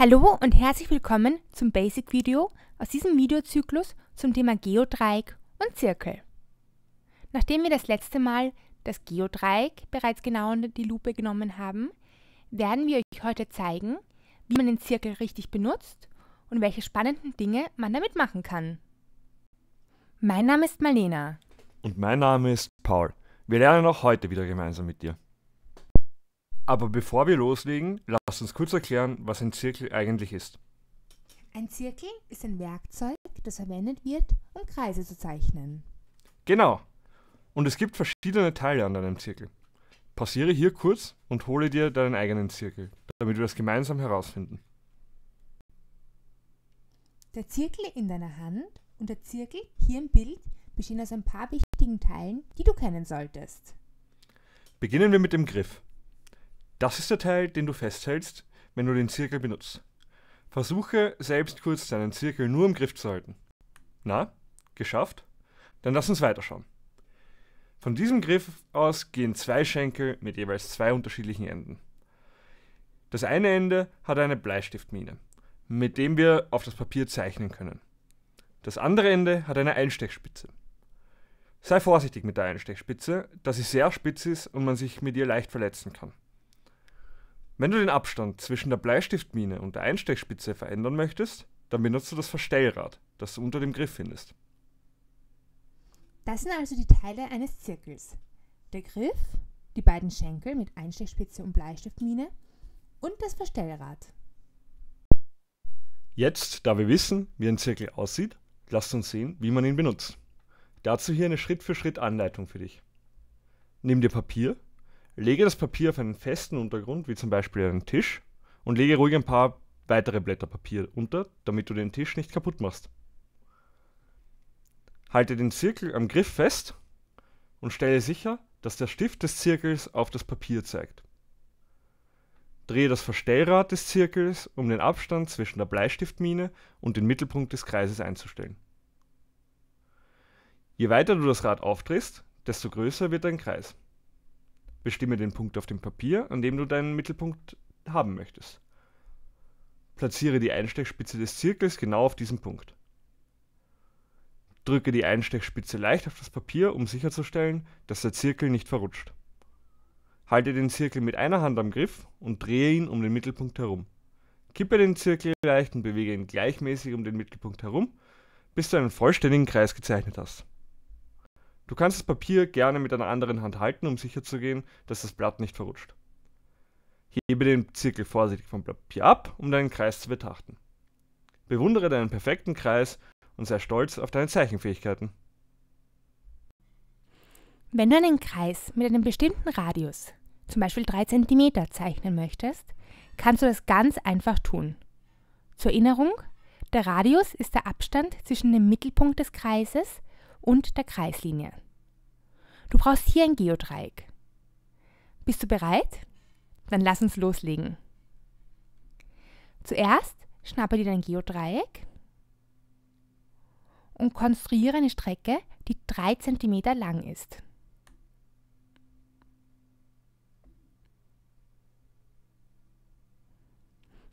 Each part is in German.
Hallo und herzlich willkommen zum Basic-Video aus diesem Videozyklus zum Thema Geodreieck und Zirkel. Nachdem wir das letzte Mal das Geodreieck bereits genau unter die Lupe genommen haben, werden wir euch heute zeigen, wie man den Zirkel richtig benutzt und welche spannenden Dinge man damit machen kann. Mein Name ist Marlena. Und mein Name ist Paul. Wir lernen auch heute wieder gemeinsam mit dir. Aber bevor wir loslegen, lasst uns kurz erklären, was ein Zirkel eigentlich ist. Ein Zirkel ist ein Werkzeug, das verwendet wird, um Kreise zu zeichnen. Genau. Und es gibt verschiedene Teile an deinem Zirkel. Pausiere hier kurz und hole dir deinen eigenen Zirkel, damit wir das gemeinsam herausfinden. Der Zirkel in deiner Hand und der Zirkel hier im Bild bestehen aus ein paar wichtigen Teilen, die du kennen solltest. Beginnen wir mit dem Griff. Das ist der Teil, den du festhältst, wenn du den Zirkel benutzt. Versuche selbst kurz deinen Zirkel nur im Griff zu halten. Na, geschafft? Dann lass uns weiterschauen. Von diesem Griff aus gehen zwei Schenkel mit jeweils zwei unterschiedlichen Enden. Das eine Ende hat eine Bleistiftmine, mit dem wir auf das Papier zeichnen können. Das andere Ende hat eine Einstechspitze. Sei vorsichtig mit der Einstechspitze, da sie sehr spitz ist und man sich mit ihr leicht verletzen kann. Wenn du den Abstand zwischen der Bleistiftmine und der Einstechspitze verändern möchtest, dann benutzt du das Verstellrad, das du unter dem Griff findest. Das sind also die Teile eines Zirkels. Der Griff, die beiden Schenkel mit Einstechspitze und Bleistiftmine und das Verstellrad. Jetzt, da wir wissen, wie ein Zirkel aussieht, lasst uns sehen, wie man ihn benutzt. Dazu hier eine Schritt-für-Schritt-Anleitung für dich. Nimm dir Papier Lege das Papier auf einen festen Untergrund, wie zum Beispiel einen Tisch, und lege ruhig ein paar weitere Blätter Papier unter, damit du den Tisch nicht kaputt machst. Halte den Zirkel am Griff fest und stelle sicher, dass der Stift des Zirkels auf das Papier zeigt. Drehe das Verstellrad des Zirkels, um den Abstand zwischen der Bleistiftmine und den Mittelpunkt des Kreises einzustellen. Je weiter du das Rad aufdrehst, desto größer wird dein Kreis. Bestimme den Punkt auf dem Papier, an dem du deinen Mittelpunkt haben möchtest. Platziere die Einstechspitze des Zirkels genau auf diesem Punkt. Drücke die Einstechspitze leicht auf das Papier, um sicherzustellen, dass der Zirkel nicht verrutscht. Halte den Zirkel mit einer Hand am Griff und drehe ihn um den Mittelpunkt herum. Kippe den Zirkel leicht und bewege ihn gleichmäßig um den Mittelpunkt herum, bis du einen vollständigen Kreis gezeichnet hast. Du kannst das Papier gerne mit einer anderen Hand halten, um sicherzugehen, dass das Blatt nicht verrutscht. Hebe den Zirkel vorsichtig vom Papier ab, um deinen Kreis zu betrachten. Bewundere deinen perfekten Kreis und sei stolz auf deine Zeichenfähigkeiten. Wenn du einen Kreis mit einem bestimmten Radius, zum Beispiel 3 cm, zeichnen möchtest, kannst du das ganz einfach tun. Zur Erinnerung, der Radius ist der Abstand zwischen dem Mittelpunkt des Kreises und der Kreislinie. Du brauchst hier ein Geodreieck. Bist du bereit? Dann lass uns loslegen. Zuerst schnappe dir dein Geodreieck und konstruiere eine Strecke, die 3 cm lang ist.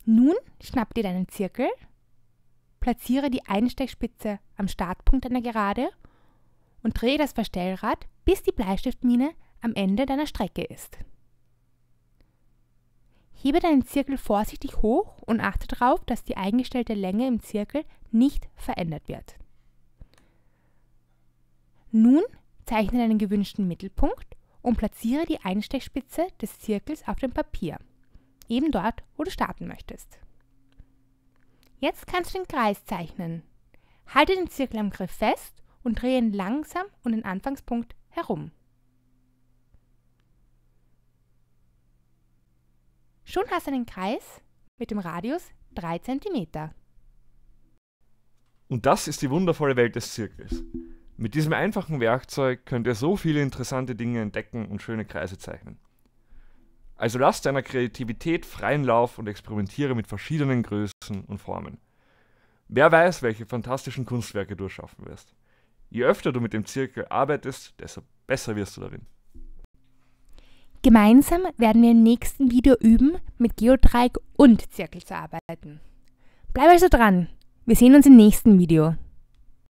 Nun schnapp dir deinen Zirkel, platziere die Einstechspitze am Startpunkt einer Gerade und drehe das Verstellrad, bis die Bleistiftmine am Ende deiner Strecke ist. Hebe deinen Zirkel vorsichtig hoch und achte darauf, dass die eingestellte Länge im Zirkel nicht verändert wird. Nun zeichne deinen gewünschten Mittelpunkt und platziere die Einstechspitze des Zirkels auf dem Papier, eben dort, wo du starten möchtest. Jetzt kannst du den Kreis zeichnen. Halte den Zirkel am Griff fest und drehen langsam um den Anfangspunkt herum. Schon hast du einen Kreis mit dem Radius 3 cm. Und das ist die wundervolle Welt des Zirkels. Mit diesem einfachen Werkzeug könnt ihr so viele interessante Dinge entdecken und schöne Kreise zeichnen. Also lasst deiner Kreativität freien Lauf und experimentiere mit verschiedenen Größen und Formen. Wer weiß, welche fantastischen Kunstwerke du schaffen wirst. Je öfter du mit dem Zirkel arbeitest, desto besser wirst du darin. Gemeinsam werden wir im nächsten Video üben, mit Geodreieck und Zirkel zu arbeiten. Bleib also dran. Wir sehen uns im nächsten Video.